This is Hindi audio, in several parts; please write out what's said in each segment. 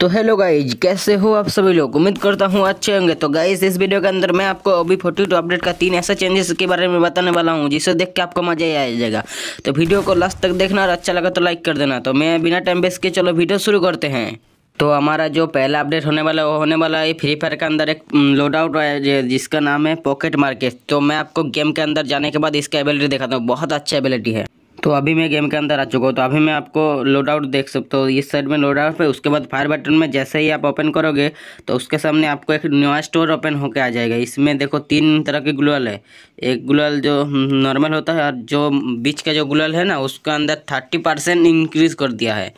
तो हेलो गाइज कैसे हो आप सभी लोग उम्मीद करता हूँ अच्छे होंगे तो गाइज इस वीडियो के अंदर मैं आपको अभी फोर्टी टू अपडेट का तीन ऐसे चेंजेस के बारे में बताने वाला हूँ जिसे देख के आपको मजा ही आ जाएगा तो वीडियो को लास्ट तक देखना और अच्छा लगा तो लाइक कर देना तो मैं बिना टाइम वेस्ट के चलो वीडियो शुरू करते हैं तो हमारा जो पहला अपडेट होने वाला है वो होने वाला है फ्री फायर के अंदर एक लोड आउट है जिसका नाम है पॉकेट मार्केट तो मैं आपको गेम के अंदर जाने के बाद इसका एबिलिटी दिखाता हूँ बहुत अच्छी एबिलिटी है तो अभी मैं गेम के अंदर आ चुका हूँ तो अभी मैं आपको लोड आउट देख सकता हूँ इस साइड में लोड आउट है उसके बाद फायर बटन में जैसे ही आप ओपन करोगे तो उसके सामने आपको एक नया स्टोर ओपन होकर आ जाएगा इसमें देखो तीन तरह के ग्लोअल है एक ग्लोअल जो नॉर्मल होता है और जो बीच का जो ग्लोअल है ना उसका अंदर थर्टी परसेंट इंक्रीज कर दिया है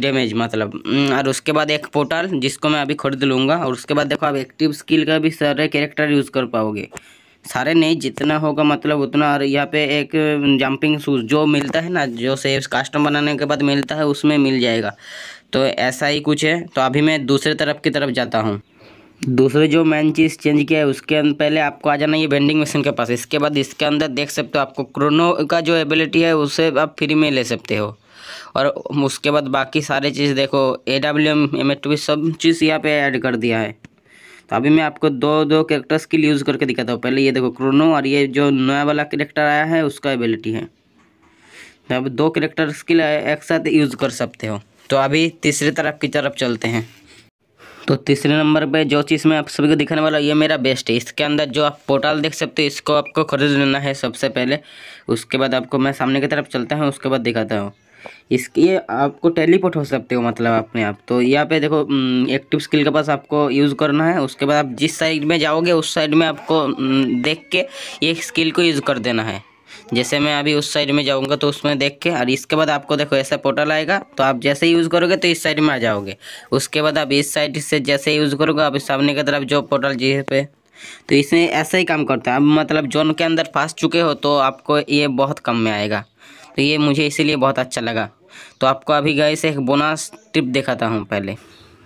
डैमेज मतलब और उसके बाद एक पोर्टल जिसको मैं अभी खरीद लूँगा और उसके बाद देखो आप एक्टिव स्किल का भी सारे कैरेक्टर यूज़ कर पाओगे सारे नहीं जितना होगा मतलब उतना और यहाँ पे एक जंपिंग शूज़ जो मिलता है ना जो सेव्स कास्टम बनाने के बाद मिलता है उसमें मिल जाएगा तो ऐसा ही कुछ है तो अभी मैं दूसरे तरफ की तरफ जाता हूँ दूसरे जो मेन चीज़ चेंज किया है उसके अंदर पहले आपको आ जाना ये वेंडिंग मशीन के पास इसके बाद इसके अंदर देख सकते हो आपको क्रोनो का जो एबिलिटी है उसे आप फ्री में ले सकते हो और उसके बाद बाकी सारे चीज़ देखो ए डब्ल्यू एम एम सब चीज़ यहाँ पे ऐड कर दिया है तो अभी मैं आपको दो दो कैरेक्टर्स स्किल यूज़ करके दिखाता हूँ पहले ये देखो क्रोनो और ये जो नया वाला करेक्टर आया है उसका एबिलिटी है तो अब दो करेक्टर स्किल एक साथ यूज़ कर सकते हो तो अभी तीसरी तरफ की तरफ चलते हैं तो तीसरे नंबर पे जो चीज़ मैं आप सभी को दिखाने वाला ये मेरा बेस्ट है इसके अंदर जो आप पोर्टल देख सकते हो इसको आपको खरीद लेना है सबसे पहले उसके बाद आपको मैं सामने की तरफ चलता हूँ उसके बाद दिखाता हूँ इसके आपको टेलीपोर्ट हो सकते हो मतलब अपने आप तो यहाँ पे देखो एक्टिव स्किल के पास आपको यूज़ करना है उसके बाद आप जिस साइड में जाओगे उस साइड में आपको देख के ये स्किल को यूज़ कर देना है जैसे मैं अभी उस साइड में जाऊंगा तो उसमें देख के और इसके बाद आपको देखो ऐसा पोर्टल आएगा तो आप जैसे यूज़ करोगे तो इस साइड में आ जाओगे उसके बाद आप इस साइड से जैसे यूज़ करोगे आप सामने की तरफ जो पोर्टल जी पे तो इसमें ऐसा ही काम करता है अब मतलब जोन के अंदर फंस चुके हो तो आपको ये बहुत कम में आएगा तो ये मुझे इसीलिए बहुत अच्छा लगा तो आपको अभी गए से एक बोनस टिप देखाता हूँ पहले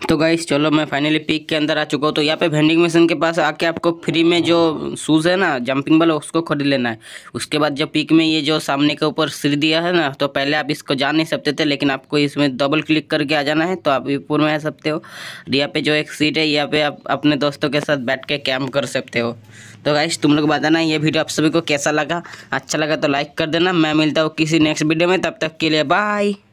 तो गाइस चलो मैं फाइनली पिक के अंदर आ चुका हूँ तो यहाँ पे वेंडिंग मशीन के पास आके आपको फ्री में जो शूज़ है ना जंपिंग वाला उसको खरीद लेना है उसके बाद जब पिक में ये जो सामने के ऊपर सिर दिया है ना तो पहले आप इसको जान नहीं सकते थे लेकिन आपको इसमें डबल क्लिक करके आ जाना है तो आप ऊपर में आ सकते हो यहाँ पे जो एक सीट है यहाँ पे आप अपने दोस्तों के साथ बैठ के कैम्प कर सकते हो तो गाइस तुम लोग बताना ये वीडियो आप सभी को कैसा लगा अच्छा लगा तो लाइक कर देना मैं मिलता हूँ किसी नेक्स्ट वीडियो में तब तक के लिए बाय